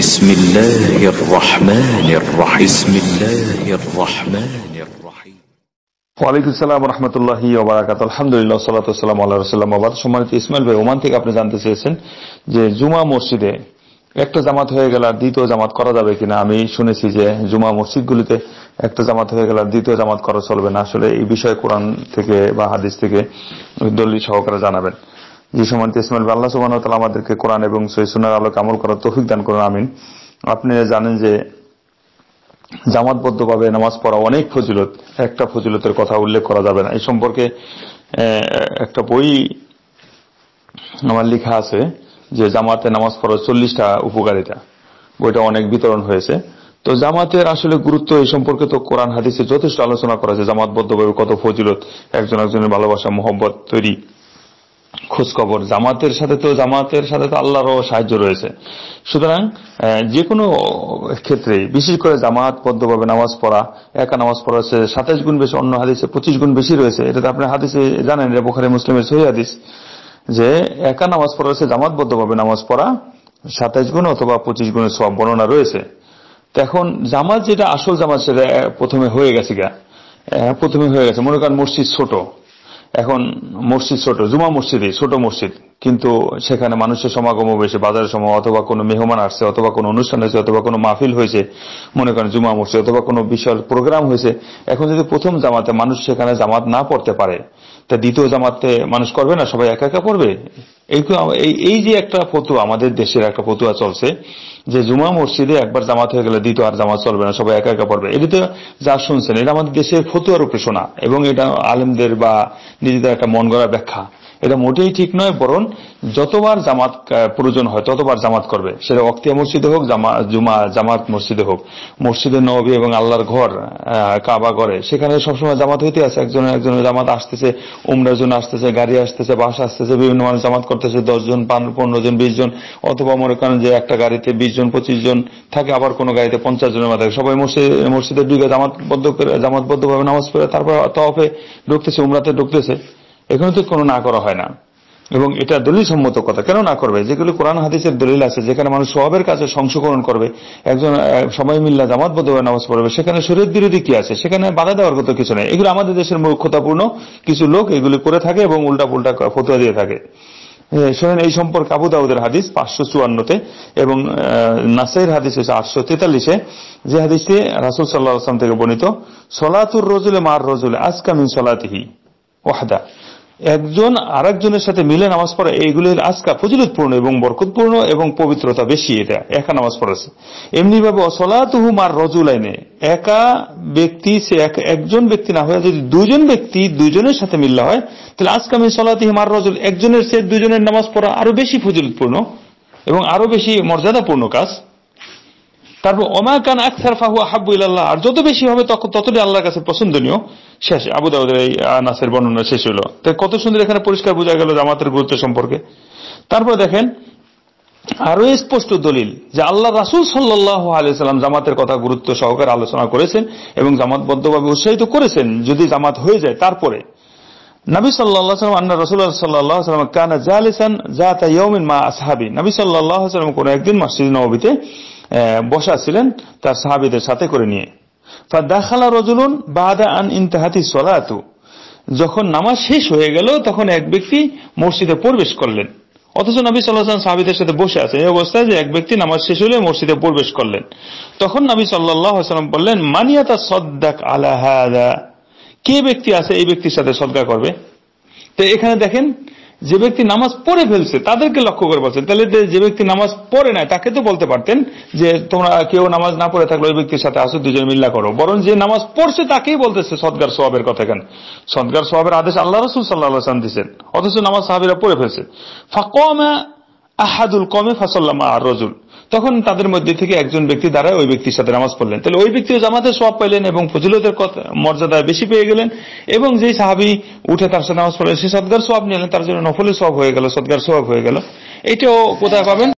بسم الله الرحمن الرحيم بسم الله الرحمن الرحيم আলহামদুলিল্লাহ ওমান থেকে আপনি জানতে চেয়েছেন যে জুমা মসজিদে একটা জামাত হয়ে গেল আর দ্বিতীয় জামাত করা যাবে কিনা আমি শুনেছি যে জুমা গুলিতে একটা জামাত হয়ে গেল আর দ্বিতীয় জামাত করা চলবে না আসলে এই বিষয়ে কোরআন থেকে বা হাদিস থেকে দলিল সহকারে জানাবেন জি সমান্ত ইসমাইল আল্লাহ সুবাহ তালা আমাদেরকে কোরআন এবং সুনার আলোকে আমল করার তৌফিক দান করুন আমিন আপনি জানেন যে জামাতবদ্ধভাবে নামাজ পড়া অনেক ফজিলত একটা ফজিলতের কথা উল্লেখ করা যাবে না এই সম্পর্কে একটা বই আমার লেখা আছে যে জামাতে নামাজ পড়ার চল্লিশটা উপকারিতা বইটা অনেক বিতরণ হয়েছে তো জামাতের আসলে গুরুত্ব এই সম্পর্কে তো কোরআন হাদিসে যথেষ্ট আলোচনা করা হয়েছে জামাতবদ্ধভাবে কত ফজিলত একজন একজনের ভালোবাসা মোহব্বত তৈরি খোঁজখবর জামাতের সাথে তো জামাতের সাথে তো আল্লাহরও সাহায্য রয়েছে সুতরাং যে কোনো ক্ষেত্রে বিশেষ করে জামাত পদ্মভাবে নামাজ পড়া একা নামাজ পড়া হচ্ছে সাতাইশ গুণ বেশি অন্য হাদিসে পঁচিশ গুণ বেশি রয়েছে এটা তো আপনি হাদিসে জানেন এটা বোখারি মুসলিমের সহি হাদিস যে একা নামাজ পড়া হচ্ছে জামাতবদ্ধভাবে নামাজ পড়া সাতাইশ গুণ অথবা পঁচিশ গুণের সব বর্ণনা রয়েছে তো এখন জামাত যেটা আসল জামাত সেটা প্রথমে হয়ে গেছে গা প্রথমে হয়ে গেছে মনে করেন মসজিদ ছোট এখন মসজিদ ছোট জুমা মসজিদে ছোট মসজিদ কিন্তু সেখানে মানুষের সমাগম হয়েছে বাজারের সময় অথবা কোনো মেহমান আসছে অথবা কোনো অনুষ্ঠান হয়েছে অথবা কোনো মাহফিল হয়েছে মনে করেন জুমা মসজিদ অথবা কোনো বিশাল প্রোগ্রাম হয়েছে এখন যদি প্রথম জামাতে মানুষ সেখানে জামাত না পড়তে পারে তা দ্বিতীয় জামাতে মানুষ করবে না সবাই একা একা পড়বে এই যে একটা ফতুয়া আমাদের দেশের একটা ফতুয়া চলছে যে জুমা মসজিদে একবার জামাত হয়ে গেলে দ্বিতীয় আর জামাত চলবে না সবাই একা একা পড়বে এটা তো যা শুনছেন এটা আমাদের দেশের ফতুয়ার উপরে শোনা এবং এটা আলেমদের বা নিজেদের একটা মন গড়া ব্যাখ্যা এটা মোটেই ঠিক নয় বরং যতবার জামাত প্রয়োজন হয় ততবার জামাত করবে সেটা অক্তিয়া মসজিদে হোক জামা জুমা জামাত মসজিদে হোক মসজিদে নবী এবং আল্লাহর ঘর কাবা ঘরে সেখানে সবসময় জামাত হইতে আছে একজনের একজনের জামাত আসতেছে উমরার জন্য আসতেছে গাড়ি আসতেছে বাস আসতেছে বিভিন্ন মানুষ জামাত করতেছে দশজন পনেরো জন বিশ জন অথবা মনে করেন যে একটা গাড়িতে বিশ জন পঁচিশ জন থাকে আবার কোনো গাড়িতে পঞ্চাশ জনের মাথায় সবাই মসজিদ মসজিদে ঢুকে জামাতবদ্ধ জামাতবদ্ধভাবে নামাজ পড়ে তারপর তফে ঢুকতেছে উমরাতে ঢুকতেছে এখানে তো কোনো না করা হয় না এবং এটা দলিল সম্মত কথা কেন না করবে যেগুলো কোরআন হাদিসের দলিল আছে যেখানে মানুষ সবের কাছে সংশোধন করবে একজন সবাই মিল্লা জামাত হয়ে নামাজ পড়বে সেখানে শরীর বিরোধী কি আছে সেখানে বাধা দেওয়ার কত কিছু নেই এগুলো আমাদের দেশের মূর্খতাপূর্ণ কিছু লোক এগুলি করে থাকে এবং উল্টা পুল্টা ফতুয়া দিয়ে থাকে শোনেন এই সম্পর্কে আবু দাউদের হাদিস পাঁচশো চুয়ান্নতে এবং নাসাইর হাদিস হচ্ছে আটশো তেতাল্লিশে যে হাদিসটি রাসুল সাল্লাহ আসলাম থেকে বর্ণিত সলাতুর রজুলে মার রজুলে আজকামিন সলাতিহি ওয়াহদা একজন আরেকজনের সাথে মিলে নামাজ পড়া এইগুলি আজকা ফজিলতপূর্ণ এবং বরকতপূর্ণ এবং পবিত্রতা বেশি এটা একা নামাজ পড়াছে অসলা অসলাতুহু মার রজুলাইনে একা ব্যক্তি সে একজন ব্যক্তি না হয়ে যদি দুজন ব্যক্তি দুজনের সাথে মিল্লা হয় তাহলে আজকা সলা সলাতিহি মার রজুল একজনের সে দুজনের নামাজ পড়া আরো বেশি ফজিলতপূর্ণ এবং আরো বেশি মর্যাদাপূর্ণ কাজ তারপর ওমা কান আকসার ফাহু আহাবু ইল্লাহ আর যত বেশি হবে তখন ততটাই আল্লাহর কাছে পছন্দনীয় শেষ আবু দাউদের এই নাসের বর্ণনা শেষ হলো তাই কত সুন্দর এখানে পরিষ্কার বোঝা গেল জামাতের গুরুত্ব সম্পর্কে তারপর দেখেন আরো স্পষ্ট দলিল যে আল্লাহ রাসুল সাল্লাহ আলিয়াল্লাম জামাতের কথা গুরুত্ব সহকারে আলোচনা করেছেন এবং জামাতবদ্ধভাবে উৎসাহিত করেছেন যদি জামাত হয়ে যায় তারপরে নবী সাল্লাম আন্না রসুল সাল্লাহ কানা জালিসান জাতা ইয়মিন মা আসহাবি নবী সাল্লাহ সাল্লাম কোন একদিন মসজিদ নবীতে বসা ছিলেন তার সাহাবিদের সাথে করে নিয়ে ফাদাখালা রজুলুন বাদা আন ইন্তাহাতি সলাত যখন নামাজ শেষ হয়ে গেল তখন এক ব্যক্তি মসজিদে প্রবেশ করলেন অথচ নবী সাল্লাহাম সাহাবিদের সাথে বসে আছেন এই অবস্থায় যে এক ব্যক্তি নামাজ শেষ হলে মসজিদে প্রবেশ করলেন তখন নবী সাল্লাম বললেন মানিয়াতা সদ্দাক আলাহাদা কে ব্যক্তি আছে এই ব্যক্তির সাথে সদ্গা করবে তো এখানে দেখেন যে ব্যক্তি নামাজ পড়ে ফেলছে তাদেরকে লক্ষ্য করে বলছেন তাহলে যে ব্যক্তি নামাজ পড়ে না তাকে তো বলতে পারতেন যে তোমরা কেউ নামাজ না পড়ে থাকলে ওই ব্যক্তির সাথে আসো দুজন মিল্লা করো বরং যে নামাজ পড়ছে তাকেই বলতেছে সদগার সোহাবের কথা কেন সদগার সোহাবের আদেশ আল্লাহ রসুল সাল্লাহ দিচ্ছেন অথচ নামাজ সাহাবিরা পড়ে ফেলছে ফাকমা আহাদুল কমে ফাসল্লামা আর রজুল তখন তাদের মধ্যে থেকে একজন ব্যক্তি দাঁড়ায় ওই ব্যক্তির সাথে নামাজ পড়লেন তাহলে ওই ব্যক্তিও জামাতে সব পেলেন এবং ফজিলতের মর্যাদা বেশি পেয়ে গেলেন এবং যেই সাহাবি উঠে তার সাথে নামাজ পড়লেন সে সদগার সব নিলেন তার জন্য নফলের সব হয়ে গেল সদগার সব হয়ে গেল এটাও কোথায় পাবেন